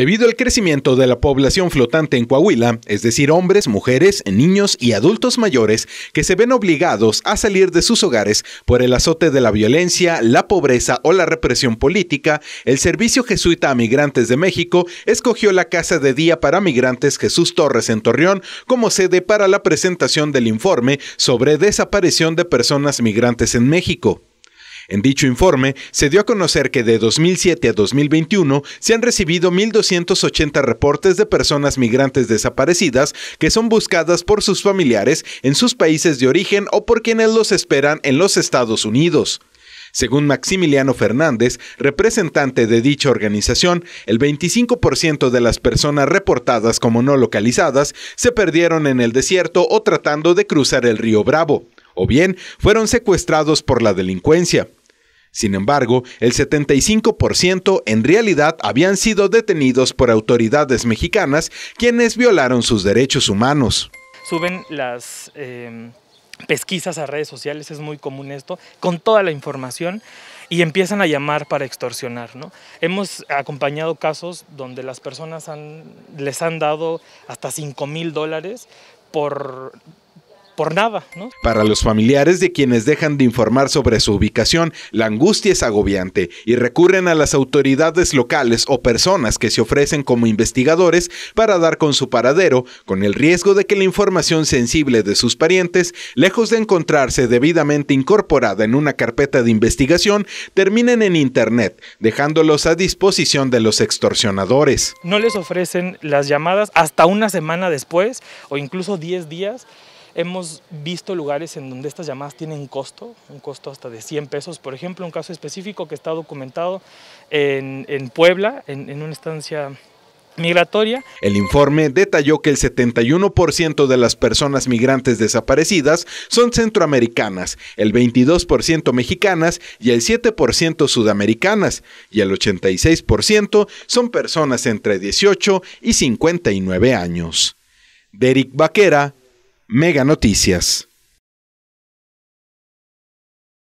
Debido al crecimiento de la población flotante en Coahuila, es decir, hombres, mujeres, niños y adultos mayores que se ven obligados a salir de sus hogares por el azote de la violencia, la pobreza o la represión política, el Servicio Jesuita a Migrantes de México escogió la Casa de Día para Migrantes Jesús Torres en Torreón como sede para la presentación del informe sobre desaparición de personas migrantes en México. En dicho informe, se dio a conocer que de 2007 a 2021 se han recibido 1.280 reportes de personas migrantes desaparecidas que son buscadas por sus familiares en sus países de origen o por quienes los esperan en los Estados Unidos. Según Maximiliano Fernández, representante de dicha organización, el 25% de las personas reportadas como no localizadas se perdieron en el desierto o tratando de cruzar el río Bravo, o bien fueron secuestrados por la delincuencia. Sin embargo, el 75% en realidad habían sido detenidos por autoridades mexicanas quienes violaron sus derechos humanos. Suben las em, pesquisas a redes sociales, es muy común esto, con toda la información y empiezan a llamar para extorsionar. ¿no? Hemos acompañado casos donde las personas les han dado hasta 5 mil dólares por para los familiares de quienes dejan de informar sobre su ubicación, la angustia es agobiante y recurren a las autoridades locales o personas que se ofrecen como investigadores para dar con su paradero, con el riesgo de que la información sensible de sus parientes, lejos de encontrarse debidamente incorporada en una carpeta de investigación, terminen en Internet, dejándolos a disposición de los extorsionadores. No les ofrecen las llamadas hasta una semana después o incluso 10 días Hemos visto lugares en donde estas llamadas tienen costo, un costo hasta de 100 pesos. Por ejemplo, un caso específico que está documentado en, Puebla, en, una estancia migratoria. El informe detalló que el 71% de las personas migrantes desaparecidas son centroamericanas, el 22% mexicanas y el 7% sudamericanas, y el 86% son personas entre 18 y 59 años. Derek Vaquera, Mega Noticias.